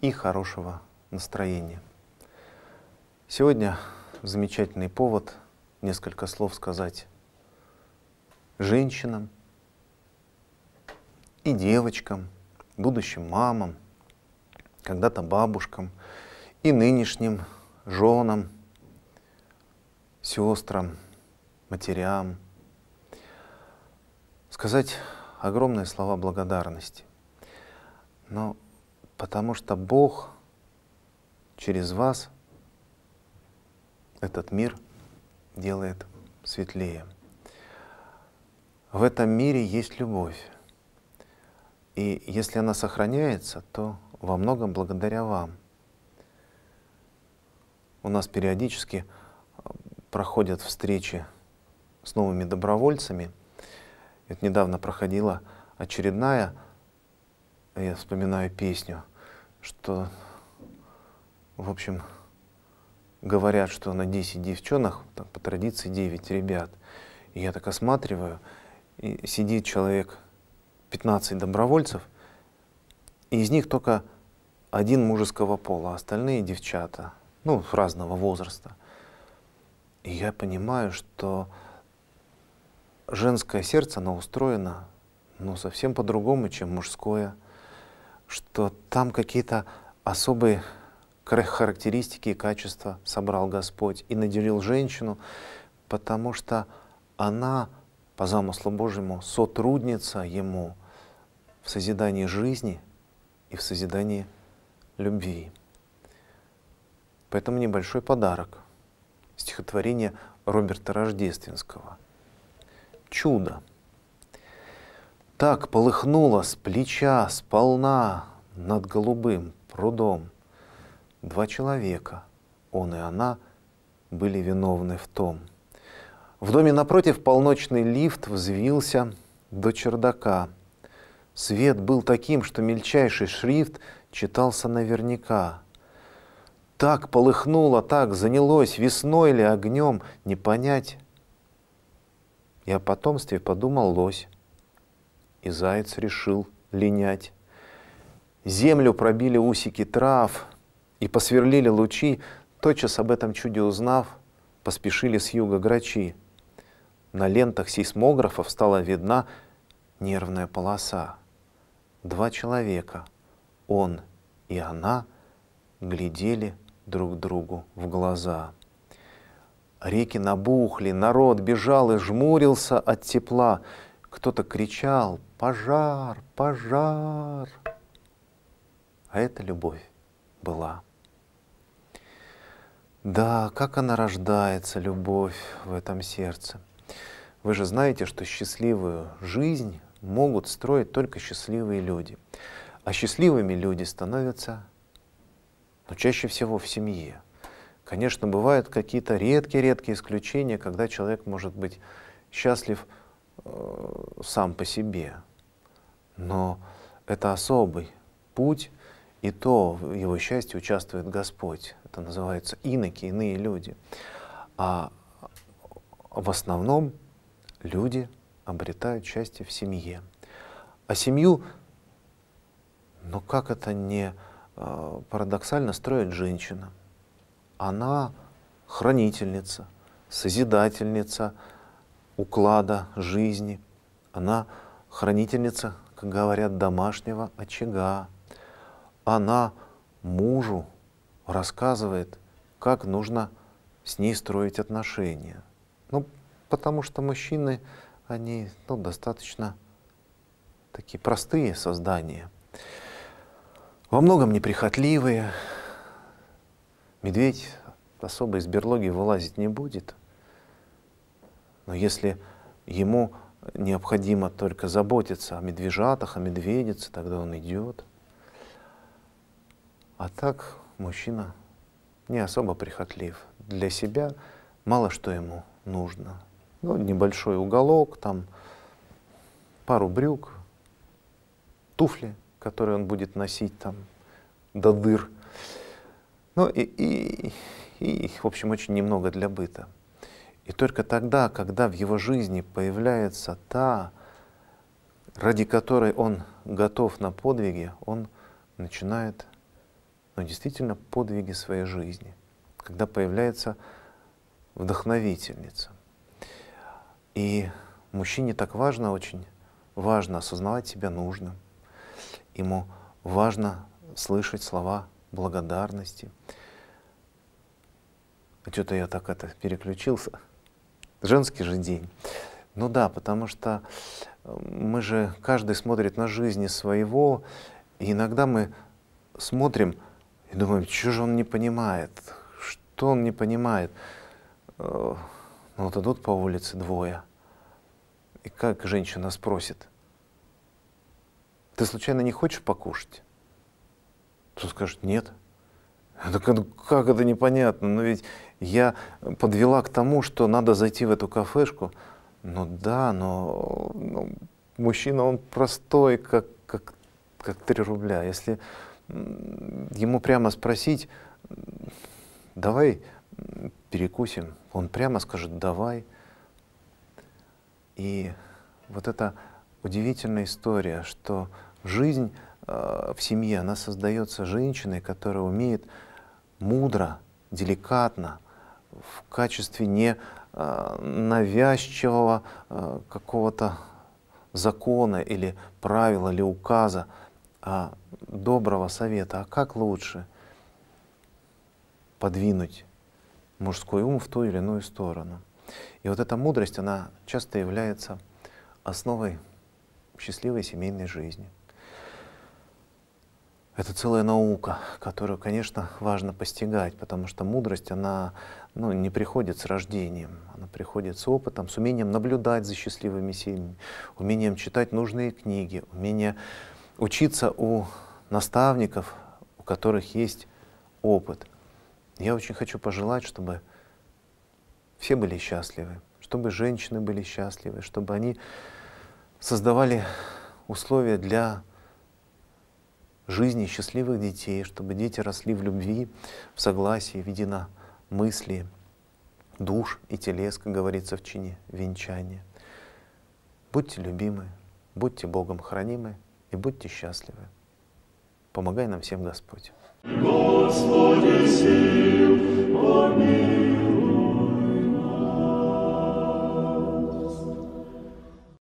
и хорошего настроения. Сегодня замечательный повод несколько слов сказать женщинам и девочкам, будущим мамам, когда-то бабушкам и нынешним женам, сестрам, матерям, сказать огромные слова благодарности. Но Потому что Бог через вас этот мир делает светлее. В этом мире есть любовь. И если она сохраняется, то во многом благодаря вам. У нас периодически э, проходят встречи с новыми добровольцами. Это недавно проходила очередная, я вспоминаю песню — что, в общем, говорят, что на 10 девчонок, там, по традиции 9 ребят. И я так осматриваю, и сидит человек 15 добровольцев, и из них только один мужеского пола, а остальные девчата, ну, разного возраста. И я понимаю, что женское сердце, оно устроено но совсем по-другому, чем мужское что там какие-то особые характеристики и качества собрал Господь и наделил женщину, потому что она, по замыслу Божьему, сотрудница Ему в созидании жизни и в созидании любви. Поэтому небольшой подарок. Стихотворение Роберта Рождественского. Чудо. Так полыхнуло с плеча, сполна над голубым прудом. Два человека, он и она, были виновны в том. В доме напротив полночный лифт взвился до чердака. Свет был таким, что мельчайший шрифт читался наверняка. Так полыхнуло, так занялось, весной ли огнем, не понять. И о потомстве подумал лось и заяц решил линять. Землю пробили усики трав и посверлили лучи, тотчас об этом чуде узнав, поспешили с юга грачи. На лентах сейсмографов стала видна нервная полоса. Два человека, он и она, глядели друг другу в глаза. Реки набухли, народ бежал и жмурился от тепла — кто-то кричал «Пожар! Пожар!» А это любовь была. Да, как она рождается, любовь в этом сердце. Вы же знаете, что счастливую жизнь могут строить только счастливые люди. А счастливыми люди становятся но ну, чаще всего в семье. Конечно, бывают какие-то редкие-редкие исключения, когда человек может быть счастлив Э, сам по себе, но это особый путь, и то в его счастье участвует Господь. Это называется иноки, иные люди. А в основном люди обретают счастье в семье. А семью, ну как это не э, парадоксально, строит женщина. Она хранительница, созидательница, уклада жизни. Она хранительница, как говорят, домашнего очага. Она мужу рассказывает, как нужно с ней строить отношения. Ну, потому что мужчины, они ну, достаточно такие простые создания, во многом неприхотливые. Медведь особо из берлоги вылазить не будет — но если ему необходимо только заботиться о медвежатах, о медведице, тогда он идет. А так мужчина не особо прихотлив. Для себя мало что ему нужно. Ну, небольшой уголок, там пару брюк, туфли, которые он будет носить там до дыр. Ну и, и, и в общем, очень немного для быта. И только тогда, когда в его жизни появляется та, ради которой он готов на подвиги, он начинает ну, действительно подвиги своей жизни, когда появляется вдохновительница. И мужчине так важно, очень важно осознавать себя нужным. Ему важно слышать слова благодарности. Что-то я так это переключился женский же день. Ну да, потому что э, мы же, каждый смотрит на жизни своего, и иногда мы смотрим и думаем, что же он не понимает, что он не понимает. Э, ну вот идут по улице двое, и как женщина спросит, ты случайно не хочешь покушать? Тот скажет, нет. Так как это непонятно? Но ведь я подвела к тому, что надо зайти в эту кафешку. Ну да, но ну, мужчина, он простой, как, как, как 3 рубля. Если ему прямо спросить, давай перекусим, он прямо скажет, давай. И вот эта удивительная история, что жизнь Э, в семье, она создается женщиной, которая умеет мудро, деликатно, в качестве не э, навязчивого э, какого-то закона или правила или указа, а доброго совета, а как лучше подвинуть мужской ум в ту или иную сторону. И вот эта мудрость, она часто является основой счастливой семейной жизни. Это целая наука, которую, конечно, важно постигать, потому что мудрость, она ну, не приходит с рождением, она приходит с опытом, с умением наблюдать за счастливыми семьями, умением читать нужные книги, умение учиться у наставников, у которых есть опыт. Я очень хочу пожелать, чтобы все были счастливы, чтобы женщины были счастливы, чтобы они создавали условия для жизни счастливых детей, чтобы дети росли в любви, в согласии, в единомыслии, душ и телес, как говорится в чине венчания. Будьте любимы, будьте Богом хранимы и будьте счастливы. Помогай нам всем Господь. Господи, сил, помилуй.